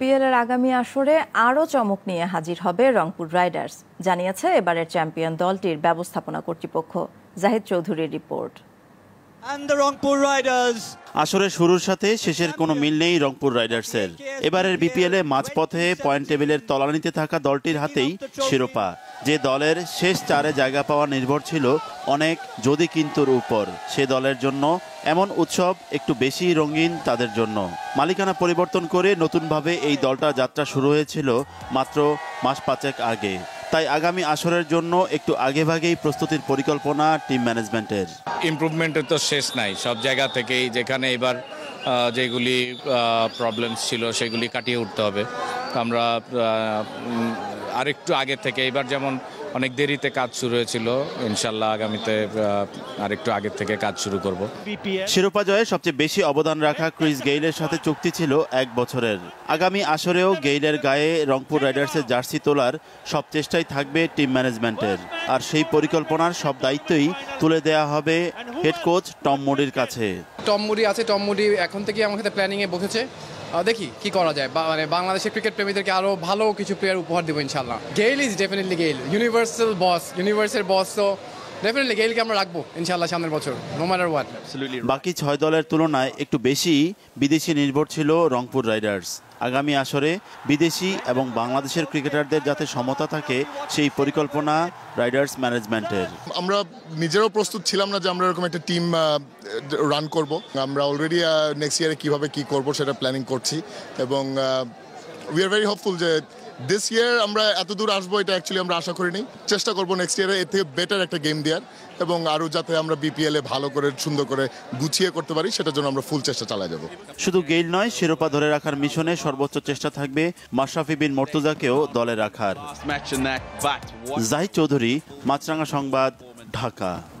পিএলের আগামী আসরে আরও চমক নিয়ে হাজির হবে রংপুর রাইডার্স জানিয়েছে এবারের চ্যাম্পিয়ন দলটির ব্যবস্থাপনা কর্তৃপক্ষ জাহিদ চৌধুরীর রিপোর্ট আসরের শুরুর সাথে শেষের কোনো মিল নেই রংপুর রাইডার্সের এবারের বিপিএলে মাঝপথে পয়েন্ট টেবিলের তলানিতে থাকা দলটির হাতেই শিরোপা যে দলের শেষ চারে জায়গা পাওয়া নির্ভর ছিল অনেক যদি কিন্তুর উপর সে দলের জন্য এমন উৎসব একটু বেশি রঙিন তাদের জন্য মালিকানা পরিবর্তন করে নতুনভাবে এই দলটা যাত্রা শুরু হয়েছিল মাত্র মাস পাঁচেক আগে তাই আগামী আসরের জন্য একটু আগেভাগেই প্রস্তুতির পরিকল্পনা টিম ম্যানেজমেন্টের ইমপ্রুভমেন্টের তো শেষ নাই সব জায়গা থেকেই যেখানে এবার যেগুলি প্রবলেমস ছিল সেগুলি কাটিয়ে উঠতে হবে আমরা আরেকটু আগে থেকে এবার যেমন অনেক দেরিতে কাজ শুরু হয়েছিল ইনশাল্লাহ আগামীতে আরেকটু আগে থেকে কাজ শুরু করব শিরোপা জয়ে সবচেয়ে বেশি অবদান রাখা ক্রিস গেইলের সাথে চুক্তি ছিল এক বছরের আগামী আসরেও গেইলের গায়ে রংপুর রাইডার্সের জার্সি তোলার সব চেষ্টাই থাকবে টিম ম্যানেজমেন্টের আর সেই পরিকল্পনার সব দায়িত্বই তুলে দেয়া হবে হেড কোচ টম মুডির কাছে টম মুডি আছে টম মুডি এখন থেকে আমার সাথে প্ল্যানিংয়ে বসেছে দেখি কি করা যায় মানে বাংলাদেশের ক্রিকেট প্রেমীদেরকে আরও ভালো কিছু প্লেয়ার উপহার দেবো ইনশাল্লাহ Gayle is definitely Gayle universal boss ইউনিভার্সের বস তো ডেফিনেটলি গেইলকে আমরা রাখবো ইনশাআল্লাহ সামনের বছর নো ম্যাটার হোয়াট বাকি ছয় দলের তুলনায় একটু বেশি বিদেশি নির্ভর ছিল রংপুর রাইডার্স আগামী আসরে বিদেশি এবং বাংলাদেশের ক্রিকেটারদের যাতে সমতা থাকে সেই পরিকল্পনা রাইডার্স ম্যানেজমেন্টের আমরা নিজেরও প্রস্তুত ছিলাম না যে আমরা এরকম একটা টিম রান করব আমরা অলরেডি নেক্সট ইয়ারে কীভাবে কী করব সেটা প্ল্যানিং করছি এবং উই আর ভেরি হোপফুল যে দিস ইয়ার আমরা এত দূর আসবো এটা অ্যাকচুয়ালি আমরা আশা করিনি চেষ্টা করবো নেক্সট ইয়ারে এর থেকে বেটার একটা গেম দেওয়ার এবং আরও যাতে আমরা বিপিএলে ভালো করে সুন্দর করে গুছিয়ে করতে পারি সেটার জন্য আমরা ফুল চেষ্টা চালিয়ে যাব শুধু গেইল নয় শিরোপা ধরে রাখার মিশনে সর্বোচ্চ চেষ্টা থাকবে মাশরাফি বিন মর্তুজাকেও দলে রাখার জাহিদ চৌধুরী মাছরাঙ্গা সংবাদ ঢাকা